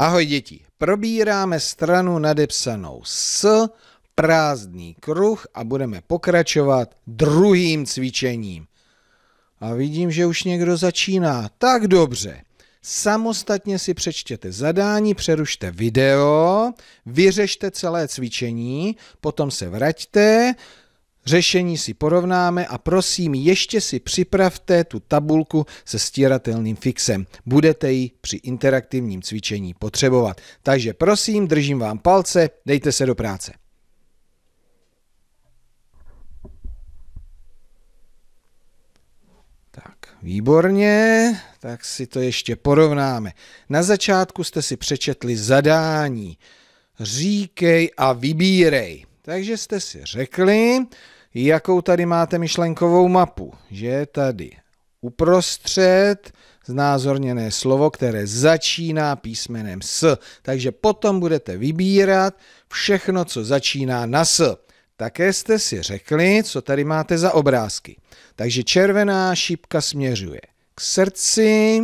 Ahoj děti, probíráme stranu nadepsanou s prázdný kruh a budeme pokračovat druhým cvičením. A vidím, že už někdo začíná. Tak dobře. Samostatně si přečtěte zadání, přerušte video, vyřešte celé cvičení, potom se vraťte, Řešení si porovnáme a prosím ještě si připravte tu tabulku se stíratelným fixem. Budete ji při interaktivním cvičení potřebovat. Takže prosím, držím vám palce, dejte se do práce. Tak, Výborně, tak si to ještě porovnáme. Na začátku jste si přečetli zadání. Říkej a vybírej. Takže jste si řekli, jakou tady máte myšlenkovou mapu, že je tady uprostřed znázorněné slovo, které začíná písmenem S. Takže potom budete vybírat všechno, co začíná na S. Také jste si řekli, co tady máte za obrázky. Takže červená šípka směřuje k srdci,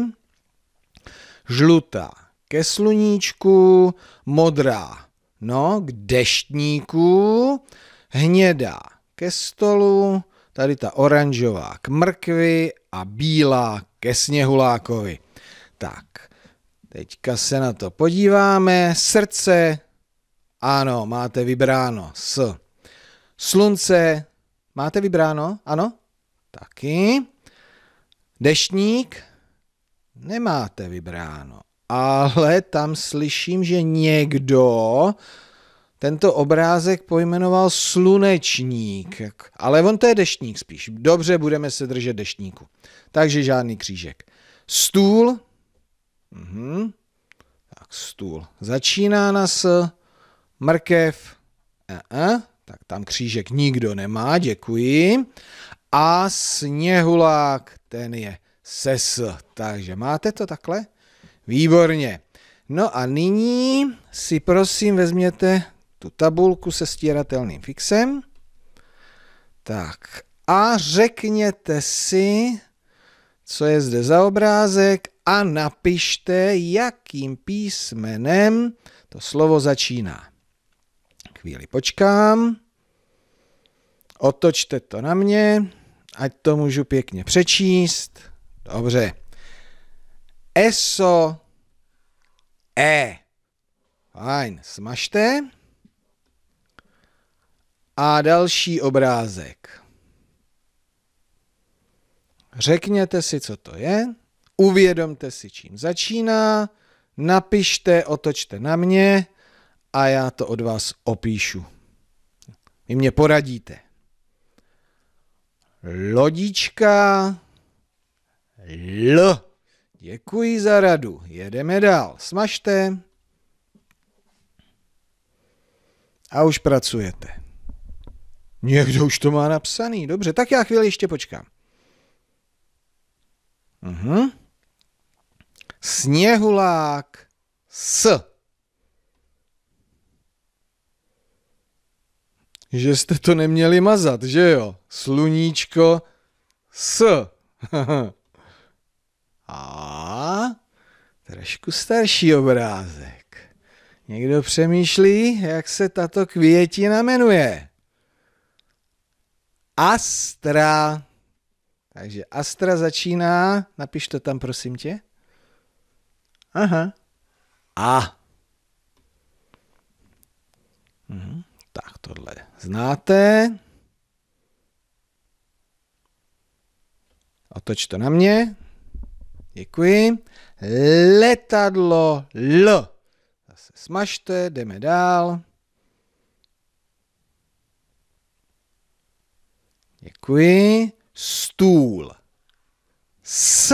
žlutá ke sluníčku, modrá no, k deštníku, hnědá ke stolu, tady ta oranžová k mrkvi a bílá ke sněhulákovi. Tak, teďka se na to podíváme. Srdce, ano, máte vybráno s. Slunce, máte vybráno, ano? Taky. Deštník, nemáte vybráno, ale tam slyším, že někdo tento obrázek pojmenoval slunečník, ale on to je deštník spíš. Dobře, budeme se držet deštníku. Takže žádný křížek. Stůl. Mhm. Tak stůl. Začíná na S. Mrkev. E-e. Tak tam křížek nikdo nemá, děkuji. A sněhulák, ten je ses. Takže máte to takhle? Výborně. No a nyní si prosím vezměte tu tabulku se stíratelným fixem. Tak a řekněte si, co je zde za obrázek a napište, jakým písmenem to slovo začíná. Chvíli počkám. Otočte to na mě, ať to můžu pěkně přečíst. Dobře. ESO E. Fajn, smažte. A další obrázek. Řekněte si, co to je, uvědomte si, čím začíná, napište, otočte na mě a já to od vás opíšu. Vy mě poradíte. Lodička L. Děkuji za radu. Jedeme dál. Smažte. A už pracujete. Někdo už to má napsaný. Dobře, tak já chvíli ještě počkám. Mhm. Sněhulák s. Že jste to neměli mazat, že jo? Sluníčko s. A trošku starší obrázek. Někdo přemýšlí, jak se tato květina jmenuje. Astra. Takže Astra začíná, napiš to tam prosím tě. Aha. A. Mhm. Tak tohle znáte. Otoč to na mě. Děkuji. Letadlo L. Zase smažte, jdeme dál. Děkuji. Stůl. S.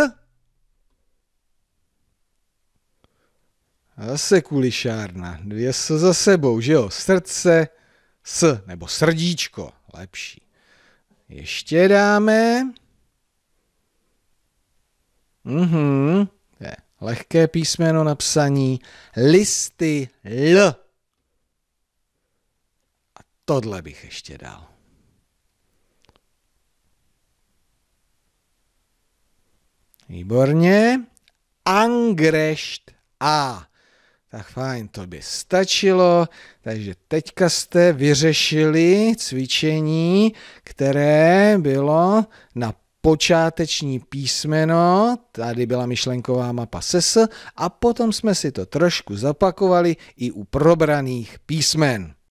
Zase kulišárna. Dvě s za sebou, že jo? Srdce, s, nebo srdíčko. Lepší. Ještě dáme. Mhm. Je lehké písmeno na psaní. Listy L. A tohle bych ještě dal. Výborně. Angrešt A. Tak fajn, to by stačilo. Takže teďka jste vyřešili cvičení, které bylo na počáteční písmeno, tady byla myšlenková mapa SES a potom jsme si to trošku zapakovali i u probraných písmen.